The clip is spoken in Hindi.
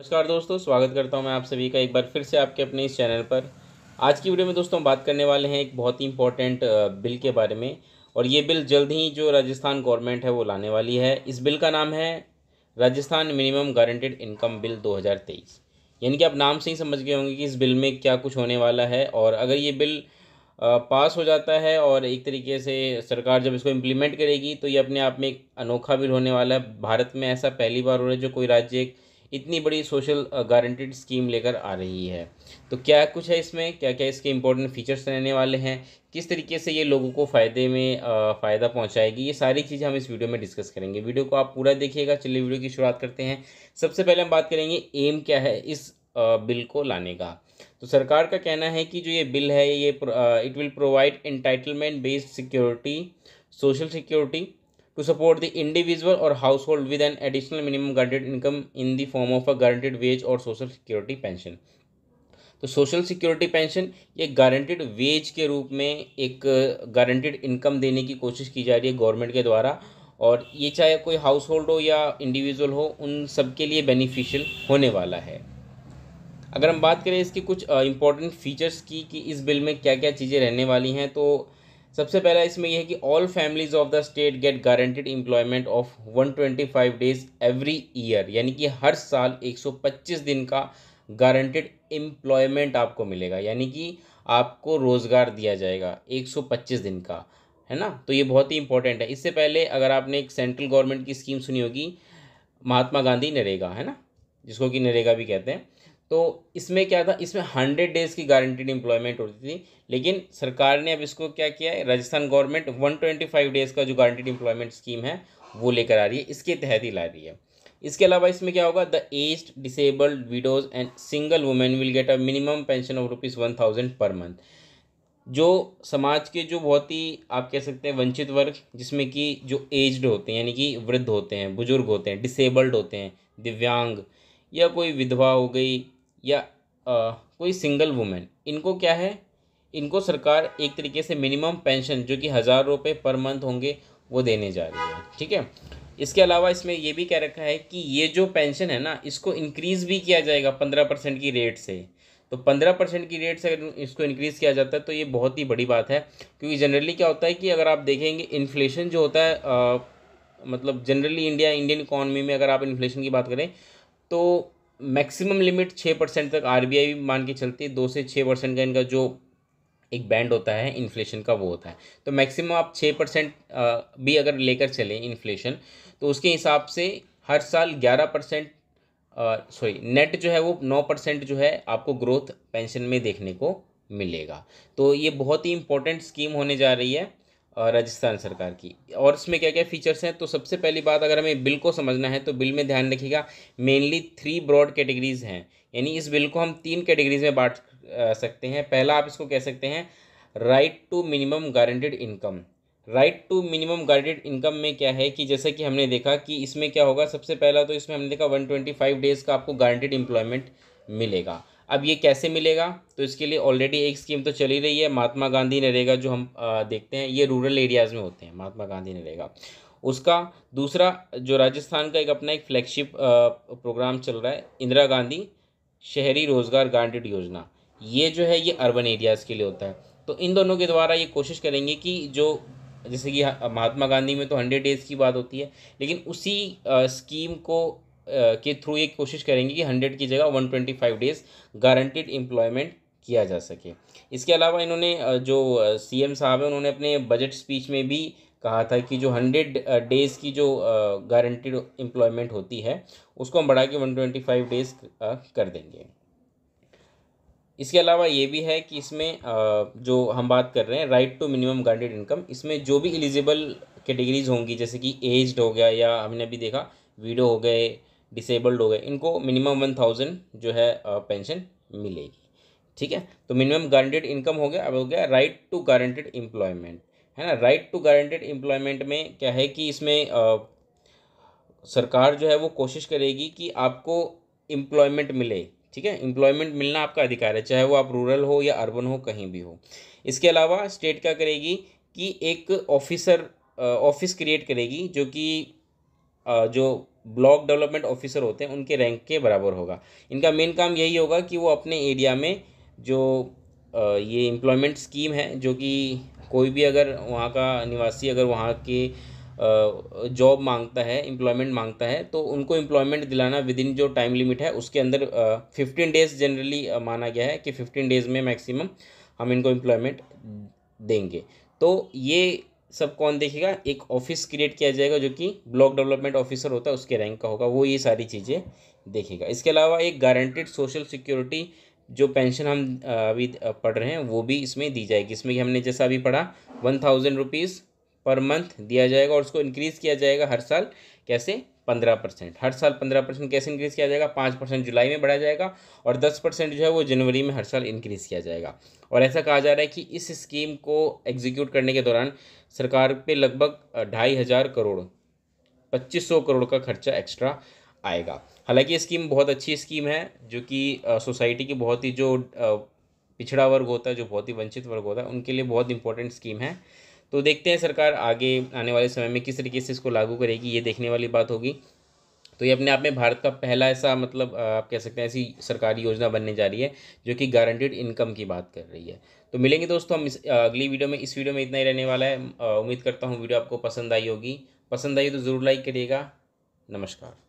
नमस्कार दोस्तों स्वागत करता हूं मैं आप सभी का एक बार फिर से आपके अपने इस चैनल पर आज की वीडियो में दोस्तों बात करने वाले हैं एक बहुत ही इंपॉर्टेंट बिल के बारे में और ये बिल जल्द ही जो राजस्थान गवर्नमेंट है वो लाने वाली है इस बिल का नाम है Rajasthan minimum guaranteed income bill दो यानी कि आप नाम से ही समझ गए होंगे कि इस बिल में क्या कुछ होने वाला है और अगर ये बिल पास हो जाता है और एक तरीके से सरकार जब इसको इम्प्लीमेंट करेगी तो ये अपने आप में एक अनोखा बिल होने वाला है भारत में ऐसा पहली बार हो रहा है जो कोई राज्य एक इतनी बड़ी सोशल गारंटीड स्कीम लेकर आ रही है तो क्या कुछ है इसमें क्या क्या इसके इंपॉर्टेंट फीचर्स रहने वाले हैं किस तरीके से ये लोगों को फ़ायदे में फ़ायदा पहुंचाएगी ये सारी चीज़ें हम इस वीडियो में डिस्कस करेंगे वीडियो को आप पूरा देखिएगा चलिए वीडियो की शुरुआत करते हैं सबसे पहले हम बात करेंगे एम क्या है इस बिल को लाने का तो सरकार का कहना है कि जो ये बिल है ये it will provide entitlement based security social security to support the individual or household with an additional minimum guaranteed income in the form of a guaranteed wage or social security pension तो सोशल सिक्योरिटी पेंशन ये गारंटेड वेज के रूप में एक गारंटेड uh, इनकम देने की कोशिश की जा रही है गवर्नमेंट के द्वारा और ये चाहे कोई हाउस होल्ड हो या इंडिविजुअल हो उन सब के लिए बेनिफिशियल होने वाला है अगर हम बात करें इसकी कुछ इंपॉर्टेंट uh, फीचर्स की कि इस बिल में क्या क्या चीज़ें रहने वाली हैं तो सबसे पहला इसमें यह है कि all families of the state get guaranteed employment of 125 days every year यानी कि हर साल 125 दिन का गारंटेड एम्प्लॉयमेंट आपको मिलेगा यानी कि आपको रोज़गार दिया जाएगा 125 दिन का है ना तो ये बहुत ही इंपॉर्टेंट है इससे पहले अगर आपने एक सेंट्रल गवर्नमेंट की स्कीम सुनी होगी महात्मा गांधी नरेगा है ना जिसको कि नरेगा भी कहते हैं तो इसमें क्या था इसमें हंड्रेड डेज़ की गारंटीड एम्प्लॉयमेंट होती थी लेकिन सरकार ने अब इसको क्या किया है Rajasthan government one twenty five days का जो गारंटीड एम्प्लॉयमेंट स्कीम है वो लेकर आ रही है इसके तहत ही ला रही है इसके अलावा इसमें क्या होगा the aged disabled widows and single women will get a minimum pension of rupees one thousand per month जो समाज के जो बहुत ही आप कह सकते हैं वंचित वर्ग जिसमें कि जो एज्ड होते हैं यानी कि वृद्ध होते हैं बुजुर्ग होते हैं डिसेबल्ड होते हैं दिव्यांग या कोई विधवा हो गई या आ, कोई सिंगल वुमेन इनको क्या है इनको सरकार एक तरीके से मिनिमम पेंशन जो कि हज़ार रुपये पर मंथ होंगे वो देने जा रही है ठीक है इसके अलावा इसमें यह भी कह रखा है कि ये जो पेंशन है ना इसको इंक्रीज़ भी किया जाएगा पंद्रह परसेंट की रेट से तो पंद्रह परसेंट की रेट से अगर इसको इंक्रीज़ किया जाता है तो ये बहुत ही बड़ी बात है क्योंकि जनरली क्या होता है कि अगर आप देखेंगे इन्फ्लेशन जो होता है आ, मतलब जनरली इंडिया इंडियन इकॉनमी में अगर आप इन्फ्लेशन की बात करें तो मैक्सिमम लिमिट छः परसेंट तक आर बी आई मान के चलती है दो से छः परसेंट का इनका जो एक बैंड होता है इन्फ्लेशन का वो होता है तो मैक्सिमम आप छः परसेंट भी अगर लेकर चलें इन्फ्लेशन तो उसके हिसाब से हर साल ग्यारह परसेंट सॉरी नेट जो है वो नौ परसेंट जो है आपको ग्रोथ पेंशन में देखने को मिलेगा तो ये बहुत ही इंपॉर्टेंट स्कीम होने जा रही है राजस्थान सरकार की और इसमें क्या क्या फीचर्स हैं तो सबसे पहली बात अगर हमें बिल को समझना है तो बिल में ध्यान रखिएगा मेनली थ्री ब्रॉड कैटेगरीज हैं यानी इस बिल को हम तीन कैटेगरीज में बांट सकते हैं पहला आप इसको कह सकते हैं right to minimum guaranteed income right to minimum guaranteed income में क्या है कि जैसे कि हमने देखा कि इसमें क्या होगा सबसे पहला तो इसमें हमने देखा वन ट्वेंटी फाइव डेज़ का आपको गारंटेड एम्प्लॉयमेंट मिलेगा अब ये कैसे मिलेगा तो इसके लिए ऑलरेडी एक स्कीम तो चली रही है महात्मा गांधी नरेगा जो हम देखते हैं ये रूरल एरियाज़ में होते हैं महात्मा गांधी नरेगा उसका दूसरा जो राजस्थान का एक अपना एक फ्लैगशिप प्रोग्राम चल रहा है इंदिरा गांधी शहरी रोज़गार गारंटेड योजना ये जो है ये अर्बन एरियाज़ के लिए होता है तो इन दोनों के द्वारा ये कोशिश करेंगे कि जो जैसे कि महात्मा गांधी में तो हंड्रेड डेज़ की बात होती है लेकिन उसी स्कीम को के थ्रू ये कोशिश करेंगे कि हंड्रेड की जगह one twenty five days guaranteed employment किया जा सके इसके अलावा इन्होंने जो सीएम साहब हैं उन्होंने अपने बजट स्पीच में भी कहा था कि जो हंड्रेड डेज़ की जो गारंटेड एम्प्लॉयमेंट होती है उसको हम बढ़ा के वन ट्वेंटी फाइव डेज़ कर देंगे इसके अलावा ये भी है कि इसमें जो हम बात कर रहे हैं right to minimum guaranteed income इसमें जो भी एलिजिबल कैटेगरीज होंगी जैसे कि एज्ड हो गया या हमने अभी देखा वीडो हो गए डिसेबल्ड हो गए इनको मिनिमम वन थाउजेंड जो है पेंशन मिलेगी ठीक है तो मिनिमम गारंटेड इनकम हो गया अब हो गया राइट टू गारंटेड एम्प्लॉयमेंट है ना राइट टू गारंटेड एम्प्लॉयमेंट में क्या है कि इसमें आ, सरकार जो है वो कोशिश करेगी कि आपको एम्प्लॉयमेंट मिले ठीक है एम्प्लॉयमेंट मिलना आपका अधिकार है चाहे वो आप रूरल हो या अर्बन हो कहीं भी हो इसके अलावा स्टेट क्या करेगी कि एक ऑफिसर ऑफिस क्रिएट करेगी जो कि जो ब्लॉक डेवलपमेंट ऑफिसर होते हैं उनके रैंक के बराबर होगा इनका मेन काम यही होगा कि वो अपने एरिया में जो ये एम्प्लॉयमेंट स्कीम है जो कि कोई भी अगर वहाँ का निवासी अगर वहाँ के जॉब मांगता है एम्प्लॉयमेंट मांगता है तो उनको एम्प्लॉयमेंट दिलाना विद इन जो टाइम लिमिट है उसके अंदर फिफ्टीन डेज़ जनरली माना गया है कि फिफ्टीन डेज़ में मैक्सिमम हम इनको एम्प्लॉयमेंट देंगे तो ये सब कौन देखेगा एक ऑफिस क्रिएट किया जाएगा जो कि ब्लॉक डेवलपमेंट ऑफिसर होता है उसके रैंक का होगा वो ये सारी चीज़ें देखेगा इसके अलावा एक गारंटेड सोशल सिक्योरिटी जो पेंशन हम अभी पढ़ रहे हैं वो भी इसमें दी जाएगी इसमें कि हमने जैसा अभी पढ़ा one thousand rupees per month दिया जाएगा और उसको इंक्रीज़ किया जाएगा हर साल कैसे पंद्रह परसेंट हर साल पंद्रह परसेंट कैसे इंक्रीज़ किया जाएगा पाँच परसेंट जुलाई में बढ़ाया जाएगा और दस परसेंट जो है वो जनवरी में हर साल इंक्रीज़ किया जाएगा और ऐसा कहा जा रहा है कि इस स्कीम को एग्जीक्यूट करने के दौरान सरकार पे लगभग ढाई हज़ार करोड़ पच्चीस सौ करोड़ का खर्चा एक्स्ट्रा आएगा हालांकि ये स्कीम बहुत अच्छी स्कीम है जो कि सोसाइटी की बहुत ही जो पिछड़ा वर्ग होता है जो बहुत ही वंचित वर्ग होता है उनके लिए बहुत इंपॉर्टेंट स्कीम है तो देखते हैं सरकार आगे आने वाले समय में किस तरीके से इसको लागू करेगी ये देखने वाली बात होगी तो ये अपने आप में भारत का पहला ऐसा मतलब आप कह सकते हैं ऐसी सरकारी योजना बनने जा रही है जो कि गारंटेड इनकम की बात कर रही है तो मिलेंगे दोस्तों हम इस अगली वीडियो में इस वीडियो में इतना ही रहने वाला है उम्मीद करता हूँ वीडियो आपको पसंद आई होगी पसंद आई तो ज़रूर लाइक करिएगा नमस्कार